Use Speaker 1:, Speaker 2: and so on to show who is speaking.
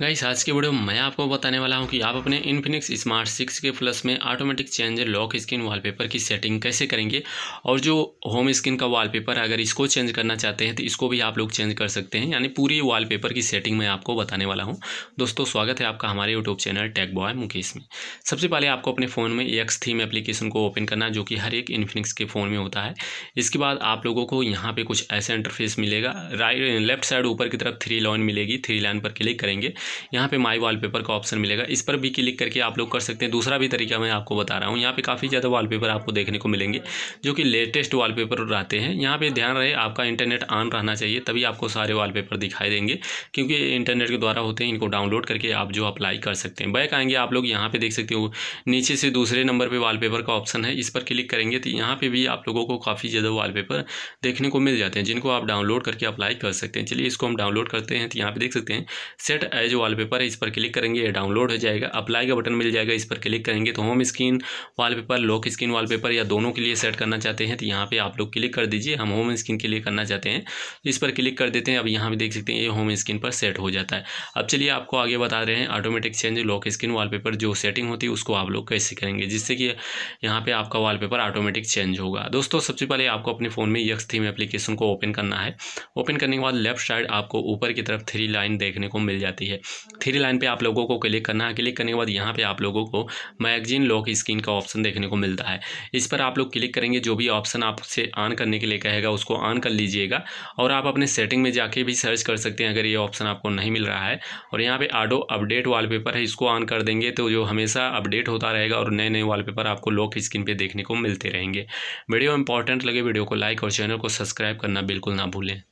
Speaker 1: guys आज के video में मैं आपको बताने वाला हूं कि आप अपने इन्फिनिक्स स्मार्ट सिक्स के प्लस में automatic change lock screen wallpaper की सेटिंग कैसे करेंगे और जो होम स्क्रीन का वॉलपेपर अगर इसको चेंज करना चाहते हैं तो इसको भी आप लोग चेंज कर सकते हैं यानी पूरी वॉलपेपर की सेटिंग मैं आपको बताने वाला हूँ दोस्तों स्वागत है आपका हमारे YouTube channel tech boy Mukesh में सबसे पहले आपको अपने फ़ोन में एक्स थीम एप्लीकेशन को ओपन करना जो कि हर एक इन्फिनिक्स के फ़ोन में होता है इसके बाद आप लोगों को यहाँ पर कुछ ऐसा इंटरफेस मिलेगा राइट लेफ्ट साइड ऊपर की तरफ थ्री लाइन मिलेगी थ्री लाइन पर क्लिक करेंगे यहाँ पे माई वॉलपेपर का ऑप्शन मिलेगा इस पर भी क्लिक करके आप लोग कर सकते हैं दूसरा भी तरीका मैं आपको बता रहा हूँ यहाँ पे काफ़ी ज़्यादा वॉलपेपर आपको देखने को मिलेंगे जो कि लेटेस्ट वॉलपेपर रहते हैं यहाँ पे ध्यान रहे आपका इंटरनेट ऑन रहना चाहिए तभी आपको सारे वॉलपेपर दिखाई देंगे क्योंकि इंटरनेट के द्वारा होते हैं इनको डाउनलोड करके आप जो अप्लाई कर सकते हैं बैक आएंगे आप लोग यहाँ पर देख सकते हो नीचे से दूसरे नंबर पर वॉलपेपर का ऑप्शन है इस पर क्लिक करेंगे तो यहाँ पर भी आप लोगों को काफ़ी ज़्यादा वॉलपेपर देखने को मिल जाते हैं जिनको आप डाउनलोड करके अप्लाई कर सकते हैं चलिए इसको हम डाउनलोड करते हैं तो यहाँ पे देख सकते हैं सेट एज वॉलपेपर है इस पर क्लिक करेंगे ये डाउनलोड हो जाएगा अप्लाई का बटन मिल जाएगा इस पर क्लिक करेंगे तो home screen wallpaper lock screen wallpaper या दोनों के लिए सेट करना चाहते हैं तो यहाँ पे आप लोग क्लिक कर दीजिए हम होम स्क्रीन के लिए करना चाहते हैं इस पर क्लिक कर देते हैं अब यहाँ पर देख सकते हैं ये होम स्क्रीन पर सेट हो जाता है अब चलिए आपको आगे बता रहे हैं ऑटोमेटिक चेंज लॉक स्क्रीन वाल जो सेटिंग होती है उसको आप लोग कैसे करेंगे जिससे कि यहाँ पर आपका वाल ऑटोमेटिक चेंज होगा दोस्तों सबसे पहले आपको अपने फ़ोन में यक्स थीम एप्लीकेशन को ओपन करना है ओपन करने के बाद लेफ्ट साइड आपको ऊपर की तरफ थ्री लाइन देखने को मिल जाती है थ्री लाइन पे आप लोगों को क्लिक करना है क्लिक करने के बाद यहाँ पे आप लोगों को मैगजीन लॉक स्क्रीन का ऑप्शन देखने को मिलता है इस पर आप लोग क्लिक करेंगे जो भी ऑप्शन आपसे ऑन करने के लिए कहेगा उसको ऑन कर लीजिएगा और आप अपने सेटिंग में जाके भी सर्च कर सकते हैं अगर ये ऑप्शन आपको नहीं मिल रहा है और यहाँ पर आडो अपडेट वाल है इसको ऑन कर देंगे तो जो हमेशा अपडेट होता रहेगा और नए नए वाल आपको लॉक स्क्रीन पर देखने को मिलते रहेंगे वीडियो इंपॉर्टेंट लगे वीडियो को लाइक और चैनल को सब्सक्राइब करना बिल्कुल ना भूलें